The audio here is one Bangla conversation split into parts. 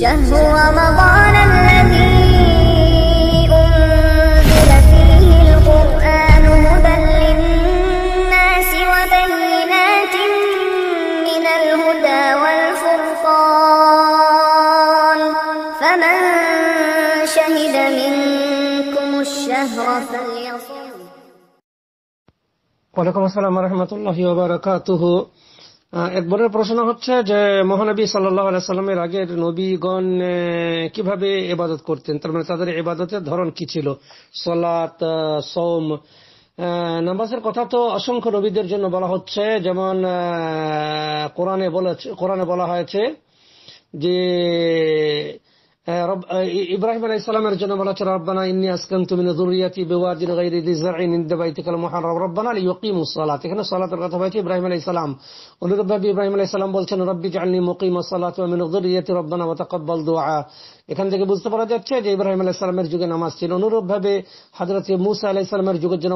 شهر رمضان الذي أنزل فيه القرآن هدى للناس وبينات من الهدى والفرقان فمن شهد منكم الشهر فليصوم وعليكم السلام ورحمة الله وبركاته একবারের প্রশ্ন হচ্ছে যে মহানবী সাল্লাহ সাল্লামের আগের নবীগণ কিভাবে এবাদত করতেন তার মানে তাদের এবাদতের ধরন কি ছিল সলাত সোম নামাজের কথা তো অসংখ্য নবীদের জন্য বলা হচ্ছে যেমন কোরআনে বলা কোরআনে বলা হয়েছে যে آه، آه، ابراهيم عليه السلام ارجعنا مرات ربنا اني اسكنت من ذريتي بواد غير ذي زرع عند بيتك المحرم ربنا ليقيموا الصلاه هنا صلاه الرتبات ابراهيم عليه السلام ونرد باب ابراهيم عليه السلام قلت رب اجعلني مقيم الصلاه ومن ذريتي ربنا وتقبل دعاء إبراهيم عليه السلام পারা যাচ্ছে যে ইব্রাহিম আলাহ সালামের যুগে নামাজ ছিল অনুরূপ ভাবে হাজরত মুসা আলাহ تبوأ যুগের জন্য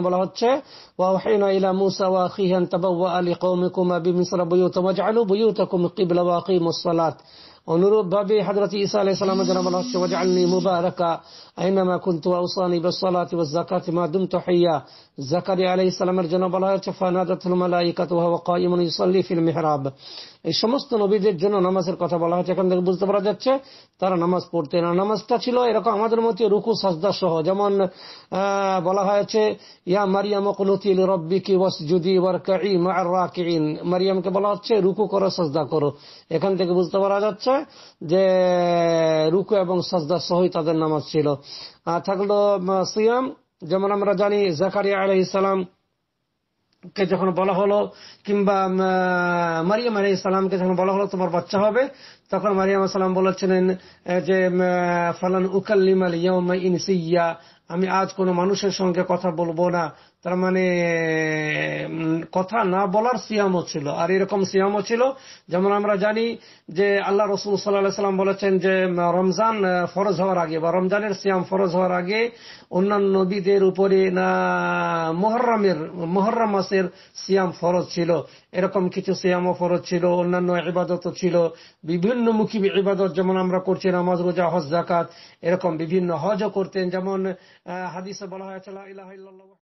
بيوت واجعلوا بيوتكم ইলা وأقيموا الصلاة অনুরূপভাবে হাজরত ইসা আলাই সালামের জন্য বলা হচ্ছে ওয়াজআলনি মুবারাকা আইনামা কুনতু আউসানি বিসসালাতি ওয়াজ যাকাতি মা দুমতু হাইয়া জাকারিয়া আলাইহিস সালামের জন্য বলা হচ্ছে ফানাদাতুল মালাইকাতু ওয়া হুয়া কাইমুন ইউসাল্লি ফিল মিহরাব এই সমস্ত নবীদের জন্য নামাজের কথা বলা হয়েছে এখান থেকে বুঝতে পারা যাচ্ছে তারা নামাজ পড়তে না নামাজটা ছিল এরকম আমাদের মধ্যে রুকু সাজদা সহ যেমন বলা হয়েছে ইয়া মারিয়াম কলুতিল জুদি ওয়াসজুদি ওয়ারকাই মারাকিন মারিয়ামকে বলা হচ্ছে রুকু করো সাজদা করো এখান থেকে বুঝতে পারা যাচ্ছে যে রুকু এবং সাজদা সহই তাদের নামাজ ছিল আর থাকলো সিয়াম যেমন আমরা জানি জাকারিয়া আলহ কে যখন বলা হলো কিংবা মারিয়াম আলাই ইসলামকে যখন বলা হলো তোমার বাচ্চা হবে তখন মারিয়াম সালাম বলেছিলেন যে ফালান উকাল্লিম আল ইয়ম ইনসিয়া আমি আজ কোনো মানুষের সঙ্গে কথা বলবো না তার মানে কথা না বলার সিয়ামও ছিল আর এরকম সিয়ামও ছিল যেমন আমরা জানি যে আল্লাহ রসুল সাল্লাহ সাল্লাম বলেছেন যে রমজান ফরজ হওয়ার আগে বা রমজানের সিয়াম ফরজ হওয়ার আগে অন্যান্য নবীদের উপরে না মোহরমের মোহরম মাসের সিয়াম ফরজ ছিল এরকম কিছু সিয়ামও ফরজ ছিল অন্যান্য ইবাদত ছিল বিভিন্ন মুখী ইবাদত যেমন আমরা করছি নামাজ রোজা হজ জাকাত এরকম বিভিন্ন হজও করতেন যেমন হাদিসে বলা হয়েছে